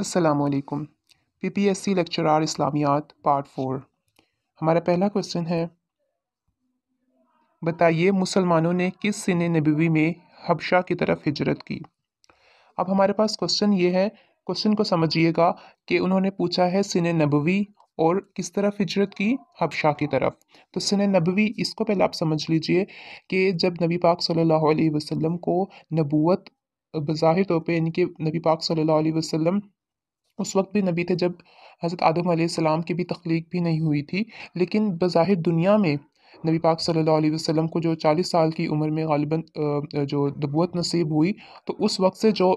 असलकम P P S C lecturer इस्लामियात part four हमारा पहला क्वेश्चन है बताइए मुसलमानों ने किस सिन नबी में हबशा की तरफ हिजरत की अब हमारे पास क्वेश्चन ये है क्वेश्चन को समझिएगा कि उन्होंने पूछा है सिन नबवी और किस तरफ हिजरत की हबशा की तरफ तो सिन नबवी इसको पहले आप समझ लीजिए कि जब नबी पाक सल्लल्लाहु अलैहि वसल्लम को नबूत बज़ाहिर तौर पे इनके नबी पाक सल्लल्लाहु अलैहि वसल्लम उस वक्त भी नबी थे जब हज़रत आदम सलाम की भी तख्लीक भी नहीं हुई थी लेकिन बज़ाहिर दुनिया में नबी पाक सल्लल्लाहु अलैहि वसल्लम को जो 40 साल की उम्र में गालिबा जो नबूत नसीब हुई तो उस वक्त से जो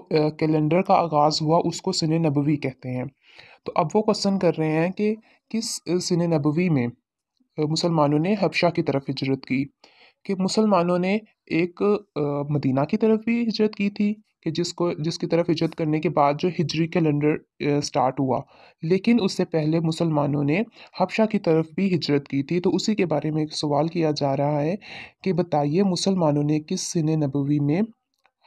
कैलेंडर का आगाज़ हुआ उसको सिन नबवी कहते हैं तो अब वो क्वेश्चन कर रहे हैं कि किस सिन नबवी में मुसलमानों ने हबशा की तरफ हिजरत की कि मुसलमानों ने एक मदीना की तरफ भी हिजरत की थी कि जिसको जिसकी तरफ हिजरत करने के बाद जो हिजरी कैलेंडर स्टार्ट हुआ लेकिन उससे पहले मुसलमानों ने हबशा की तरफ भी हिजरत की थी तो उसी के बारे में एक सवाल किया जा रहा है कि बताइए मुसलमानों ने किस सिन नबवी में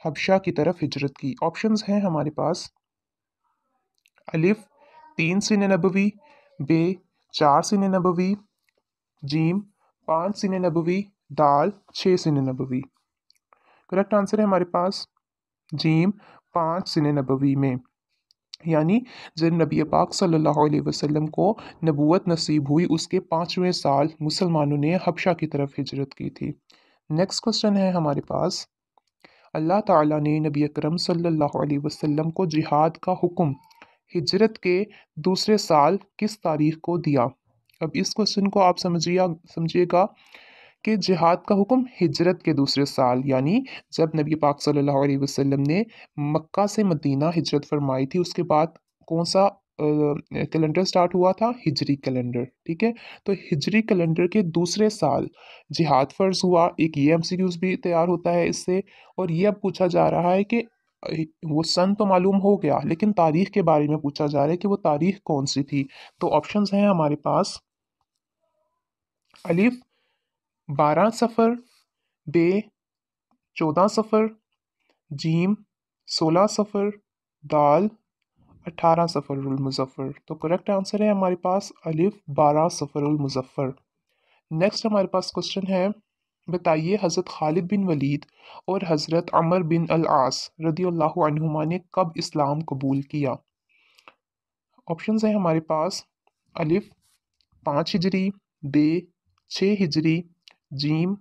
हबशा की तरफ हिजरत की ऑप्शंस हैं हमारे पास अलिफ तीन सिन नबवी बे चार सिन नबवी जीम पाँच सिन नबवी दाल छः सिन नबवी करेक्ट आंसर है हमारे पास जीम पाँच सिन नबवी में यानी जब नबी पाक सल्लल्लाहु अलैहि वसल्लम को नबूत नसीब हुई उसके पाँचवें साल मुसलमानों ने हबशा की तरफ हिजरत की थी नेक्स्ट क्वेश्चन है हमारे पास अल्लाह ताला ने नबी अकरम सल्लल्लाहु अलैहि वसल्लम को जिहाद का हुक्म हिजरत के दूसरे साल किस तारीख को दिया अब इस क्वेश्चन को आप समझिए समझिएगा कि जिहाद का हुक्म हिजरत के दूसरे साल यानी जब नबी पाक सल्लल्लाहु अलैहि वसल्लम ने मक्का से मदीना हिजरत फरमाई थी उसके बाद कौन सा कैलेंडर स्टार्ट हुआ था हिजरी कैलेंडर ठीक है तो हिजरी कैलेंडर के दूसरे साल जिहाद फर्ज हुआ एक ये एम भी तैयार होता है इससे और ये अब पूछा जा रहा है कि वो सन तो मालूम हो गया लेकिन तारीख के बारे में पूछा जा रहा है कि वो तारीख कौन सी थी तो ऑप्शंस हैं हमारे पास अलिफ बारह सफ़र बे चौदह सफ़र जीम सोलह सफ़र दाल अठारह मुजफ़र तो करेक्ट आंसर है हमारे पास अलिफ बारह मुजफ़र नेक्स्ट हमारे पास क्वेश्चन है बताइए हज़रत खालिद बिन वलीद और हज़रत अमर बिन अलास रदील्ला ने कब इस्लाम कबूल किया ऑप्शन हैं हमारे पास अलिफ पाँच हिजरी बे छः हिजरी जीम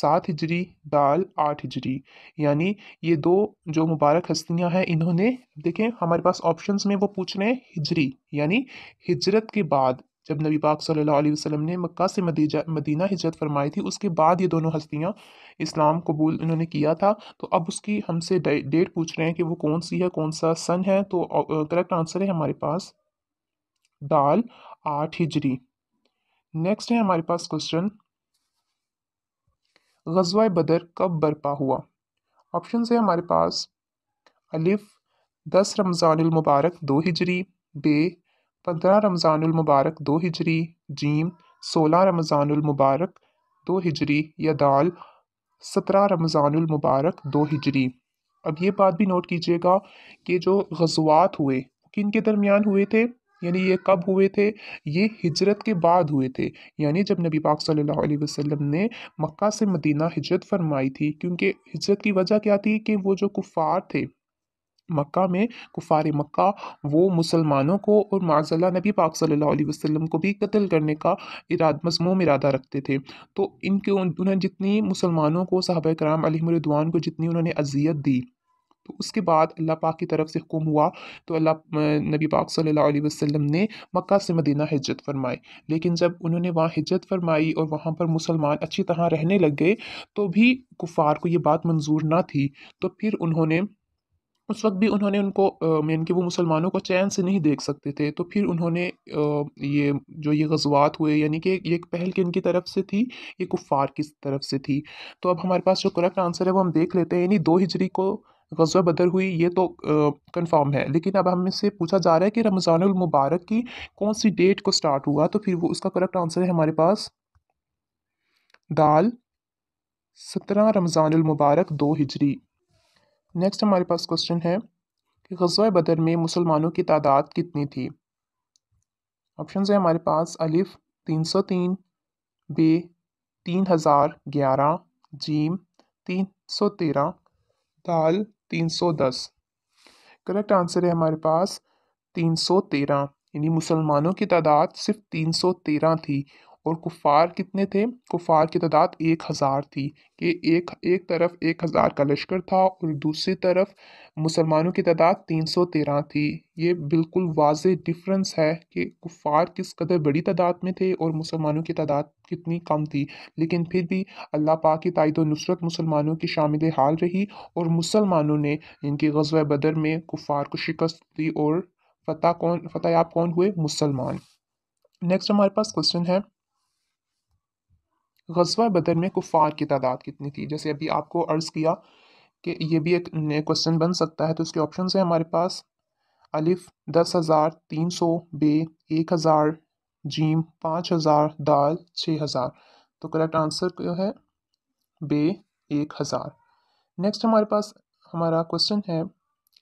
सात हिजरी दाल आठ हिजरी यानी ये दो जो मुबारक हस्तियां हैं इन्होंने देखें हमारे पास ऑप्शंस में वो पूछ रहे हैं हिजरी यानी हिजरत के बाद जब नबी पाक सल्लल्लाहु अलैहि वसल्लम ने मक्का से मदीजा मदीना हिजरत फरमाई थी उसके बाद ये दोनों हस्तियाँ इस्लाम कबूल इन्होंने किया था तो अब उसकी हमसे डेट पूछ रहे हैं कि वो कौन सी है कौन सा सन है तो करेक्ट आंसर है हमारे पास दाल आठ हिजरी नेक्स्ट है हमारे पास क्वेश्चन गजवा बदर कब बरपा हुआ ऑप्शन है हमारे पास अलिफ दस रमज़ानमबारक दो हिजरी बे पंद्रह रमज़ानमबारक दो हिजरी जीम सोलह रमज़ानमबारक दो हिजरी या दाल सत्रह रमज़ानमबारक दो हिजरी अब ये बात भी नोट कीजिएगा कि जो गजवात हुए किन के दरमियान हुए थे यानी ये कब हुए थे ये हिजरत के बाद हुए थे यानी जब नबी पाक सल्लल्लाहु अलैहि वसल्लम ने मक्का से मदीना हिजरत फरमाई थी क्योंकि हिजरत की वजह क्या थी कि वो जो कुफ़ार थे मक्का में कुफार मक्का वो मुसलमानों को और माजल्ला नबी पाक सल्लल्लाहु अलैहि वसल्लम को भी कत्ल करने का इराद मजमूम इरादा रखते थे तो इनके उन्होंने जितनी मुसलमानों को साहब कराम अलीमरदवान को जितनी उन्होंने अजियत दी तो उसके बाद अल्लाह पाक की तरफ से हुक्म हुआ तो अल्लाह नबी पाक सल्लल्लाहु अलैहि वसल्लम ने मक्का से मदीना हिजरत फरमाई लेकिन जब उन्होंने वहाँ हिजरत फरमाई और वहाँ पर मुसलमान अच्छी तरह रहने लग गए तो भी कुफार को ये बात मंजूर ना थी तो फिर उन्होंने उस वक्त भी उन्होंने उनको यानी कि वो मुसलमानों को चैन से नहीं देख सकते थे तो फिर उन्होंने आ, ये जो ये गजवात हुए यानी कि ये पहल किन की तरफ से थी ये कुफ़ार की तरफ से थी तो अब हमारे पास जो करेक्ट आंसर है वो हम देख लेते हैं यानी दो हिजरी को गजा बदर हुई ये तो कंफर्म है लेकिन अब हमें से पूछा जा रहा है कि रमज़ान मुबारक की कौन सी डेट को स्टार्ट हुआ तो फिर वो उसका करेक्ट आंसर है हमारे पास दाल सत्रह रमज़ान मुबारक दो हिजरी नेक्स्ट हमारे पास क्वेश्चन है कि गजा बदर में मुसलमानों की तादाद कितनी थी ऑप्शन है हमारे पास अलिफ तीन सौ तीन बे तीन हज़ार ग्यारह जीम तीन सौ तेरह दाल तीन सौ दस करेक्ट आंसर है हमारे पास तीन सौ तेरह यानी मुसलमानों की तादाद सिर्फ तीन सौ तेरह थी और कुफ़ार कितने थे कुफ़ार की तादाद एक हज़ार थी कि एक एक तरफ एक हज़ार का लश्कर था और दूसरी तरफ मुसलमानों की तादाद तीन सौ तेरह थी ये बिल्कुल वाज डिफरेंस है कि कुफ़ार किस कदर बड़ी तादाद में थे और मुसलमानों की तादाद कितनी कम थी लेकिन फिर भी अल्लाह पा की तायद नुसरत मुसलमानों की शामिल हाल रही और मुसलमानों ने इनके गजब बदर में कुफ़ार को शिकस्त दी और फ़तः कौन आप कौन हुए मुसलमान नेक्स्ट हमारे पास क्वेश्चन है गसवा बदर में कुफ़ार की तादाद कितनी थी जैसे अभी आपको अर्ज़ किया कि ये भी एक नए क्वेश्चन बन सकता है तो उसके ऑप्शन है हमारे पास अलिफ दस हज़ार तीन सौ बे एक हज़ार जीम पाँच हज़ार दाल छः हज़ार तो करेक्ट आंसर क्यों है बे एक हज़ार नेक्स्ट हमारे पास हमारा क्वेश्चन है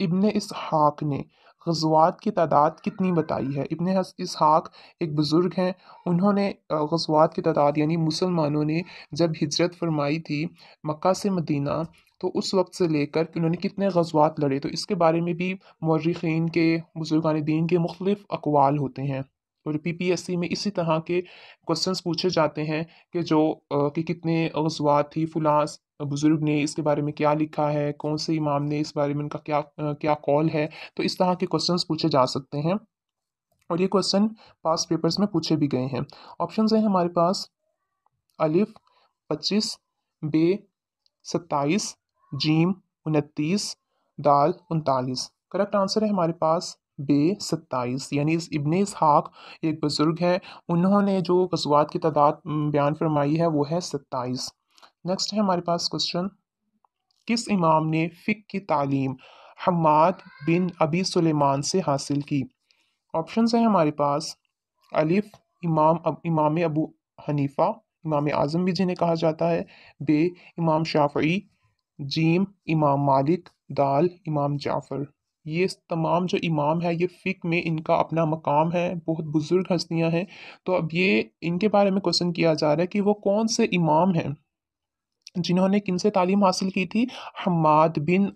इब्ने इसहाक ने गजवात की तादाद कितनी बताई है इबन इसहाक एक बुज़ुर्ग हैं उन्होंने गजवात की तादाद यानी मुसलमानों ने जब हिजरत फरमाई थी मक्का से मदीना तो उस वक्त से लेकर कि उन्होंने कितने गजवात लड़े तो इसके बारे में भी मौरखीन के बुजुर्गान दीन के मुख्तफ अकवाल होते हैं और पीपीएससी में इसी तरह के क्वेश्चंस पूछे जाते हैं कि जो कि कितने गजवात थी फलां बुज़ुर्ग ने इसके बारे में क्या लिखा है कौन से इमाम ने इस बारे में उनका क्या क्या कॉल है तो इस तरह के क्वेश्चन पूछे जा सकते हैं और ये क्वेश्चन पास पेपर्स में पूछे भी गए हैं ऑप्शन हैं हमारे पास अलिफ पच्चीस बे सत्ताईस जीम उनतीस दाल उनतालीस करेक्ट आंसर है हमारे पास बे सत्ताईस यानी इस इबन इसहाक एक बुज़ुर्ग हैं उन्होंने जो गजवात की तादाद बयान फरमाई है वो है सत्ताईस नेक्स्ट है हमारे पास क्वेश्चन किस इमाम ने फ़िक की तालीम हमाद बिन अबी सुलेमान से हासिल की ऑप्शन हैं हमारे पास अलिफ इमाम अब, इमाम अबू हनीफ़ा इमाम आज़म भी जिन्हें कहा जाता है बे इमाम शाफी जीम इमाम मालिक दाल इमाम जाफ़र ये तमाम जो इमाम है ये फ़िक में इनका अपना मकाम है बहुत बुज़ुर्ग हस्तियां हैं तो अब ये इनके बारे में क्वेश्चन किया जा रहा है कि वो कौन से इमाम हैं जिन्होंने किन से तालीम हासिल की थी हमाद बिन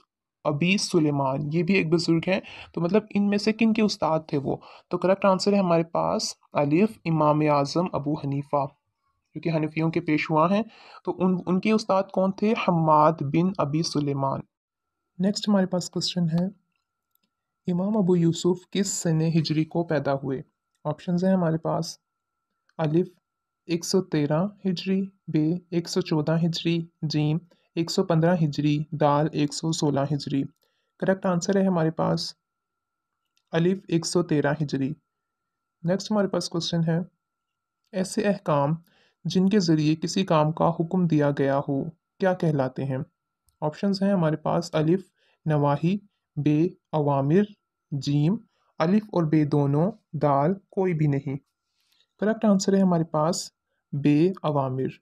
अबी सुलेमान ये भी एक बुज़ुर्ग हैं तो मतलब इनमें से किन के उस्ताद थे वो तो करेक्ट आंसर है हमारे पास अलिफ इमाम आज़म अबू हनीफ़ा क्योंकि हनफियों के पेशवा हैं तो उन उनके उस्ताद कौन थे Hammad bin Abi Sulaiman next हमारे पास क्वेश्चन है इमाम अबू यूसुफ किस सन हिजरी को पैदा हुए ऑप्शन हैं हमारे पास अलिफ एक सौ तेरह हिजरी बे एक सौ चौदह हिजरी जीम एक सौ पंद्रह हिजरी दाल एक सौ सोलह हिजरी करेक्ट आंसर है हमारे पास अलिफ एक सौ तेरह हिजरी नेक्स्ट हमारे पास क्वेश्चन है ऐसे अहकाम जिनके ज़रिए किसी काम का हुक्म दिया गया हो क्या कहलाते हैं ऑप्शंस हैं हमारे पास अलिफ नवाही बे अवामिर जीम अलिफ और बे दोनों दाल कोई भी नहीं करेक्ट आंसर है हमारे पास बे अवामिर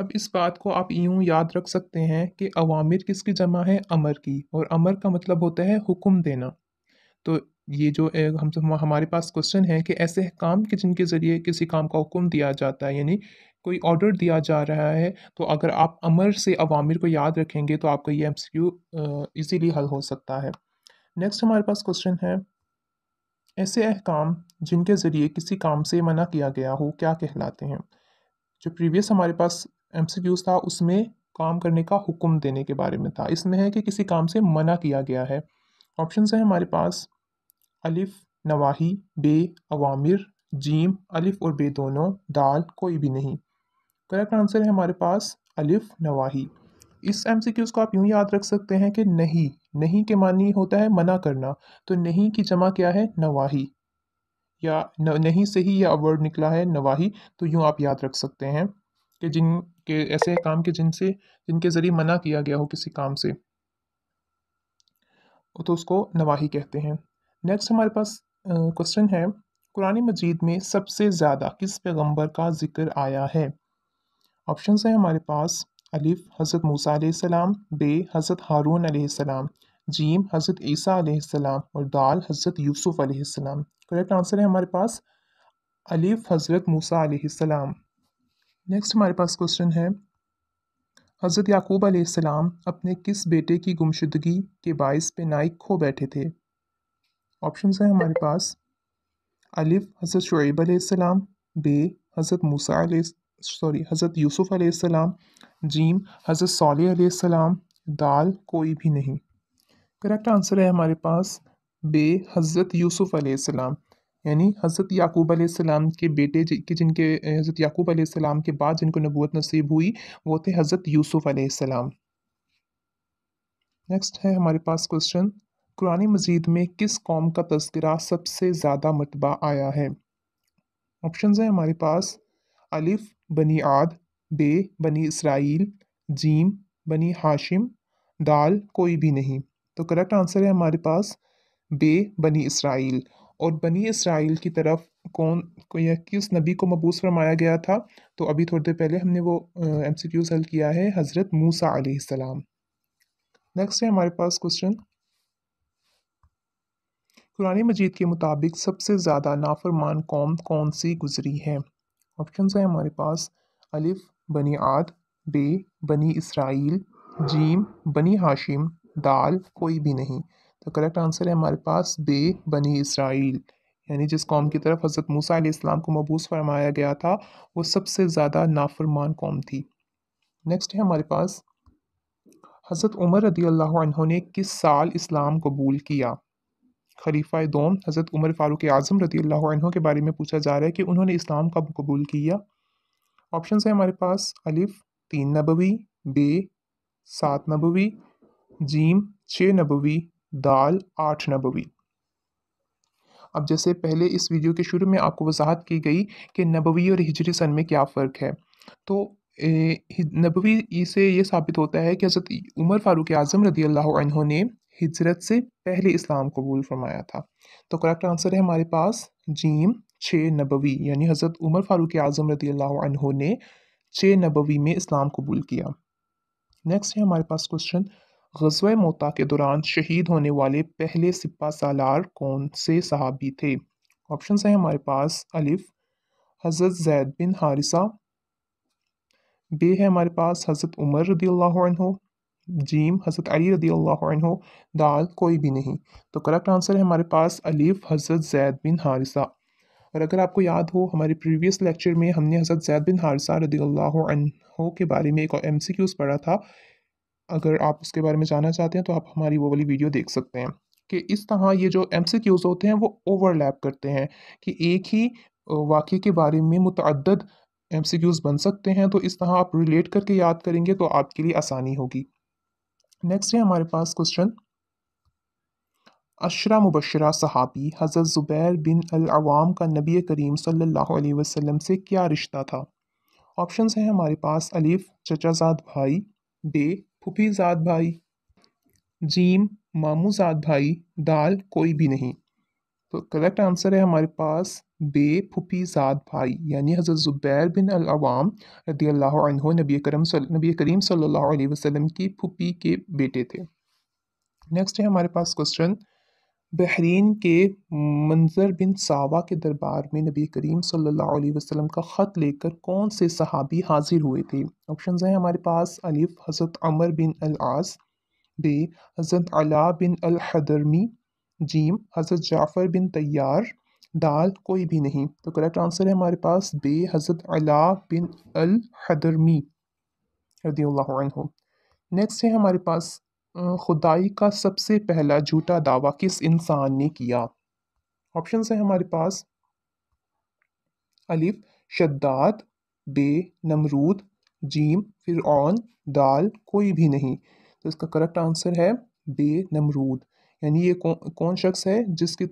अब इस बात को आप यूँ याद रख सकते हैं कि अवामिर किसकी जमा है अमर की और अमर का मतलब होता है हुक्म देना तो ये जो हम हमारे पास क्वेश्चन है कि ऐसे काम कि जिनके ज़रिए किसी काम का हुक्म दिया जाता है यानी कोई ऑर्डर दिया जा रहा है तो अगर आप अमर से अवामिर को याद रखेंगे तो आपका ये एम सी क्यू ईज़िली हल हो सकता है नेक्स्ट हमारे पास क्वेश्चन है ऐसे अहकाम जिनके ज़रिए किसी काम से मना किया गया हो क्या कहलाते हैं जो प्रीवियस हमारे पास एम था उसमें काम करने का हुक्म देने के बारे में था इसमें है कि किसी काम से मना किया गया है ऑप्शन है हमारे पास अलिफ नवाही बे अवामिर जीम अलिफ और बे दोनों दाल कोई भी नहीं करेक्ट आंसर है हमारे पास अलिफ नवाही इस एम को आप यूँ याद रख सकते हैं कि नहीं नहीं के मानी होता है मना करना तो नहीं की जमा क्या है नवाही या न, नहीं से ही यह अवर्ड निकला है नवाही तो यूँ आप याद रख सकते हैं कि जिन के ऐसे काम के जिनसे जिनके ज़रिए मना किया गया हो किसी काम से तो उसको नवाही कहते हैं नेक्स्ट हमारे पास क्वेश्चन है कुरान मजीद में सबसे ज़्यादा किस पैगम्बर का जिक्र आया है ऑप्शन है हमारे पास अलिफ हज़रत मूसा सलाम बे हज़रत हारून सलाम जीम हज़रत ईसा और दाल हज़रत यूसुफ आसमाम करेक्ट आंसर है हमारे पास अलीफ हज़रत मूसा आसमाम नेक्स्ट हमारे पास क्वेश्चन है हज़रत याकूब आसमाम अपने किस बेटे की गुमशुदगी के बायस नाइक खो बैठे थे ऑप्शन हैं हमारे पास अलिफ हज़रत शुएब आसमाम बे हज़रत मूसा सॉरी हज़रत यूसुफ़ आसमाम जीम हज़रत सॉली दाल कोई भी नहीं करेक्ट आंसर है हमारे पास बे हज़रत यूसुफ़ अलैहिस्सलाम यानी हज़रत याकूब आलाम के बेटे के जिनके हज़रत याकूब आलाम के बाद जिनको नबूत नसीब हुई वो थे हज़रत यूसुफ़ अलैहिस्सलाम नेक्स्ट है हमारे पास क्वेश्चन कुरानी मजीद में किस कौम का तस्करा सबसे ज़्यादा मरतबा आया है ऑप्शन है हमारे पास अलिफ़ बनी आद बे बनी इसराइल जीम बनी हाशिम दाल कोई भी नहीं तो करेक्ट आंसर है हमारे पास बे बनी इसराइल और बनी इसराइल की तरफ कौन या किस नबी को मबूस फरमाया गया था तो अभी थोड़ी देर पहले हमने वो एम सी क्यूज हल किया है हज़रत मूसा आलाम नेक्स्ट है हमारे पास क्वेश्चन कुरानी मजीद के मुताबिक सबसे ज़्यादा नाफरमान कौम कौन सी गुजरी है ऑप्शन है हमारे पास अलिफ बनी आद बे बनी इसराइल जीम बनी हाशिम दाल कोई भी नहीं तो करेक्ट आंसर है हमारे पास बे बनी इसराइल यानी जिस कौम की तरफ हज़रत मूसा इस्लाम को मबूस फरमाया गया था वो सबसे ज़्यादा नाफरमान कौम थी नेक्स्ट है हमारे पास हज़रत उमर रदी अल्लाह ने किस साल इस्लाम कबूल किया खलीफा दोम हज़रत उमर फ़ारूक आज़म रदी अल्लाह के बारे में पूछा जा रहा है कि उन्होंने इस्लाम कब कबूल किया ऑप्शन है हमारे पास अलिफ़ तीन नबवी बे सात नबवी जीम छ नबवी दाल आठ नबवी अब जैसे पहले इस वीडियो के शुरू में आपको वजाहत की गई कि नबवी और हिजरी सन में क्या फ़र्क है तो नबवी से ये साबित होता है कि हज़रत उमर फ़ारूक आज़म रदी अल्लाह ने हिजरत से पहले इस्लाम कबूल फरमाया था तो करेक्ट आंसर है हमारे पास जीम छः नबवी यानी हज़रत उमर फ़ारूक आज़म रदी अल्लाह ने छः नबवी में इस्लाम कबूल किया नेक्स्ट है हमारे पास क्वेश्चन गजव मोता के दौरान शहीद होने वाले पहले सिपा सालार कौन से सहाबी थे ऑप्शन हैं हमारे पास अलिफ हज़रत जैद बिन हारिसा बे है हमारे पास हज़रत उमर रदी अल्लाह जीम हज़रत अली रदी अल्लाह दाल कोई भी नहीं तो करेक्ट आंसर है हमारे पास अलीफ हज़रत जैद बिन हारिसा और अगर आपको याद हो हमारे प्रीवियस लेक्चर में हमने हज़रत जैद बिन हारिसा रदी अल्लाह के बारे में एक एम सी पढ़ा था अगर आप उसके बारे में जानना चाहते हैं तो आप हमारी वो वाली वीडियो देख सकते हैं कि इस तरह ये जो एम होते हैं वो ओवरलैप करते हैं कि एक ही वाक्य के बारे में मुतद एम बन सकते हैं तो इस तरह आप रिलेट करके याद करेंगे तो आपके लिए आसानी होगी नेक्स्ट है हमारे पास क्वेश्चन अशरा मुबशरा सहाबी हज़रत ज़ुबैर बिन अवाम का नबी करीम सल्लल्लाहु अलैहि वसल्लम से क्या रिश्ता था ऑप्शंस हैं हमारे पास अलीफ चचाजाद भाई बे फुफी सात भाई जीम मामू भाई दाल कोई भी नहीं तो करेक्ट आंसर है हमारे पास बे फुफी सात भाई यानी हज़रत ज़ुबैर बिन अवाम रदी अल्लाह नबी करम नबी करीम सल्लल्लाहु अलैहि वसल्लम की फुफी के बेटे थे नेक्स्ट है हमारे पास क्वेश्चन बहरीन के मंजर बिन सावा के दरबार में नबी करीम सल्लल्लाहु अलैहि वसल्लम का ख़त लेकर कौन से सहाबी हाज़िर हुए थे ऑप्शन हैं हमारे पास अलिफ हज़रत अमर बिन आस बे हज़रत अला बिन हदरमी जीम हज़रत जाफ़र बिन तैयार दाल कोई भी नहीं तो करेक्ट आंसर है हमारे पास बे हज़रत अला बिन हदरमी रदी नेक्स्ट है हमारे पास खुदाई का सबसे पहला झूठा दावा किस इंसान ने किया ऑप्शन है हमारे पास अलिफ शद्दाद बे नमरूद जीम फिर दाल कोई भी नहीं तो इसका करेक्ट आंसर है बे नमरूद यानी ये कौ, कौन शख्स है जिसकी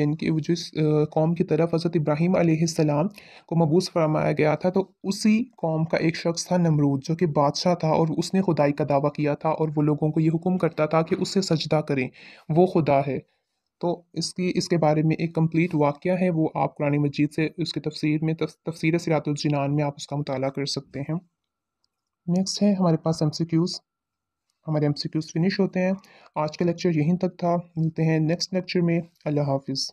यानी कि जिस कौम की तरफ हज़रत इब्राहिम सलाम को मबूस फरमाया गया था तो उसी कौम का एक शख्स था नमरूद जो कि बादशाह था और उसने खुदाई का दावा किया था और वो लोगों को ये हुक्म करता था कि उससे सजदा करें वो खुदा है तो इसकी इसके बारे में एक कम्प्लीट वाक़ है वो आप कुरानी मजीद से उसकी तफसीर में तफ, तफसीर सिरातुलजनान में आप उसका मुताल कर सकते हैं नेक्स्ट है हमारे पास एम सी क्यूज़ हमारे एम फिनिश होते हैं आज का लेक्चर यहीं तक था मिलते हैं नेक्स्ट लेक्चर में अल्लाह हाफिज़